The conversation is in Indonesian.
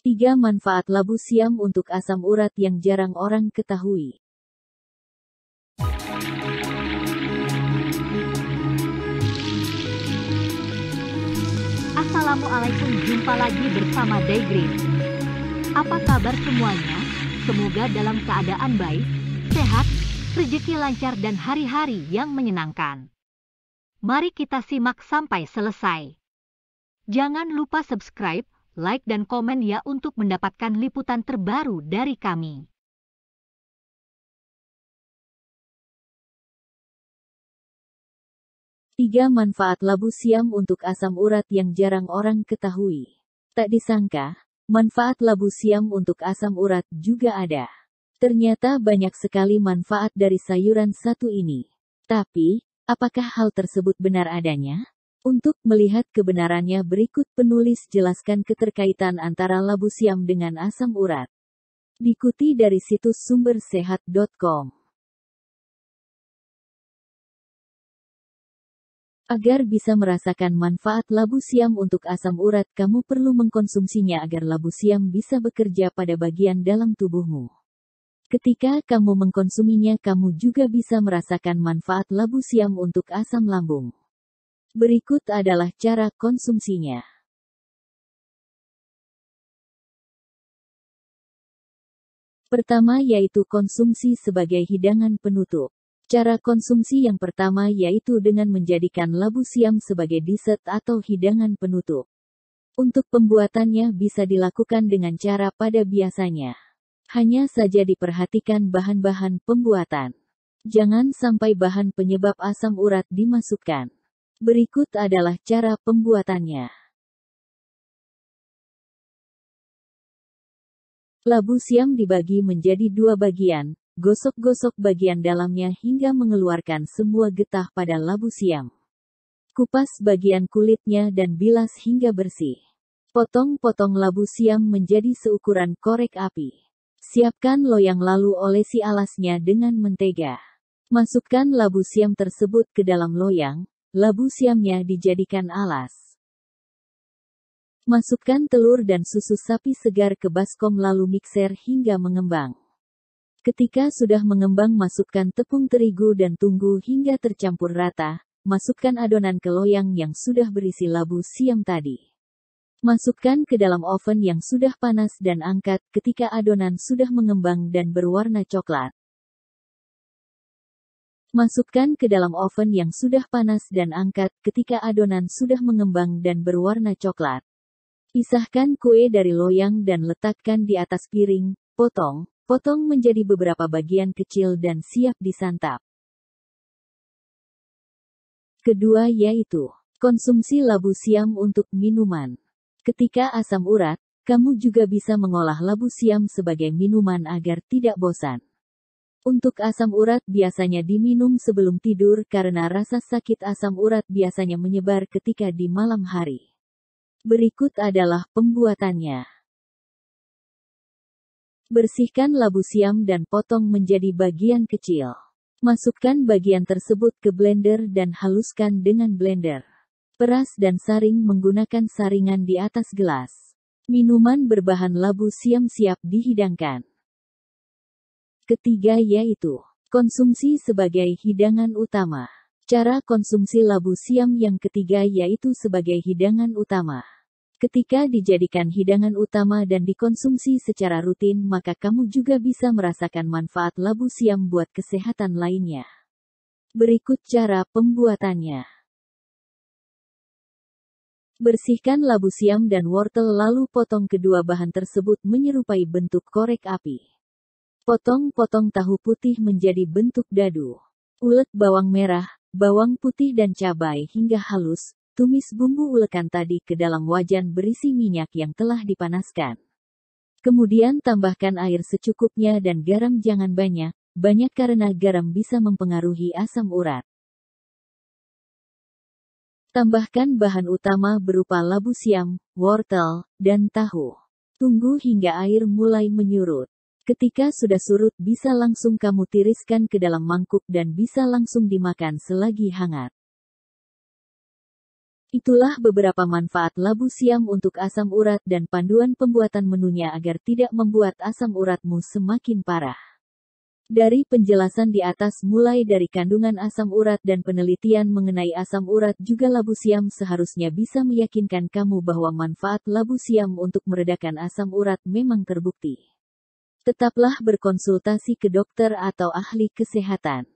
3. Manfaat labu siam untuk asam urat yang jarang orang ketahui. Assalamualaikum, jumpa lagi bersama Daygreen. Apa kabar semuanya? Semoga dalam keadaan baik, sehat, rezeki lancar dan hari-hari yang menyenangkan. Mari kita simak sampai selesai. Jangan lupa subscribe, like dan komen ya untuk mendapatkan liputan terbaru dari kami. Tiga manfaat labu siam untuk asam urat yang jarang orang ketahui. Tak disangka, manfaat labu siam untuk asam urat juga ada. Ternyata banyak sekali manfaat dari sayuran satu ini. Tapi, apakah hal tersebut benar adanya? Untuk melihat kebenarannya berikut penulis jelaskan keterkaitan antara labu siam dengan asam urat. Dikuti dari situs sumbersehat.com. Agar bisa merasakan manfaat labu siam untuk asam urat, kamu perlu mengkonsumsinya agar labu siam bisa bekerja pada bagian dalam tubuhmu. Ketika kamu mengkonsuminya, kamu juga bisa merasakan manfaat labu siam untuk asam lambung. Berikut adalah cara konsumsinya. Pertama yaitu konsumsi sebagai hidangan penutup. Cara konsumsi yang pertama yaitu dengan menjadikan labu siam sebagai dessert atau hidangan penutup. Untuk pembuatannya bisa dilakukan dengan cara pada biasanya. Hanya saja diperhatikan bahan-bahan pembuatan. Jangan sampai bahan penyebab asam urat dimasukkan. Berikut adalah cara pembuatannya. Labu siam dibagi menjadi dua bagian, gosok-gosok bagian dalamnya hingga mengeluarkan semua getah pada labu siam. Kupas bagian kulitnya dan bilas hingga bersih. Potong-potong labu siam menjadi seukuran korek api. Siapkan loyang lalu olesi alasnya dengan mentega. Masukkan labu siam tersebut ke dalam loyang, Labu siamnya dijadikan alas. Masukkan telur dan susu sapi segar ke baskom lalu mixer hingga mengembang. Ketika sudah mengembang masukkan tepung terigu dan tunggu hingga tercampur rata, masukkan adonan ke loyang yang sudah berisi labu siam tadi. Masukkan ke dalam oven yang sudah panas dan angkat ketika adonan sudah mengembang dan berwarna coklat. Masukkan ke dalam oven yang sudah panas dan angkat ketika adonan sudah mengembang dan berwarna coklat. Pisahkan kue dari loyang dan letakkan di atas piring, potong, potong menjadi beberapa bagian kecil dan siap disantap. Kedua yaitu, konsumsi labu siam untuk minuman. Ketika asam urat, kamu juga bisa mengolah labu siam sebagai minuman agar tidak bosan. Untuk asam urat biasanya diminum sebelum tidur karena rasa sakit asam urat biasanya menyebar ketika di malam hari. Berikut adalah pembuatannya. Bersihkan labu siam dan potong menjadi bagian kecil. Masukkan bagian tersebut ke blender dan haluskan dengan blender. Peras dan saring menggunakan saringan di atas gelas. Minuman berbahan labu siam siap dihidangkan. Ketiga yaitu konsumsi sebagai hidangan utama. Cara konsumsi labu siam yang ketiga yaitu sebagai hidangan utama. Ketika dijadikan hidangan utama dan dikonsumsi secara rutin, maka kamu juga bisa merasakan manfaat labu siam buat kesehatan lainnya. Berikut cara pembuatannya. Bersihkan labu siam dan wortel lalu potong kedua bahan tersebut menyerupai bentuk korek api. Potong-potong tahu putih menjadi bentuk dadu. Ulek bawang merah, bawang putih dan cabai hingga halus, tumis bumbu ulekan tadi ke dalam wajan berisi minyak yang telah dipanaskan. Kemudian tambahkan air secukupnya dan garam jangan banyak, banyak karena garam bisa mempengaruhi asam urat. Tambahkan bahan utama berupa labu siam, wortel, dan tahu. Tunggu hingga air mulai menyurut. Ketika sudah surut bisa langsung kamu tiriskan ke dalam mangkuk dan bisa langsung dimakan selagi hangat. Itulah beberapa manfaat labu siam untuk asam urat dan panduan pembuatan menunya agar tidak membuat asam uratmu semakin parah. Dari penjelasan di atas mulai dari kandungan asam urat dan penelitian mengenai asam urat juga labu siam seharusnya bisa meyakinkan kamu bahwa manfaat labu siam untuk meredakan asam urat memang terbukti tetaplah berkonsultasi ke dokter atau ahli kesehatan.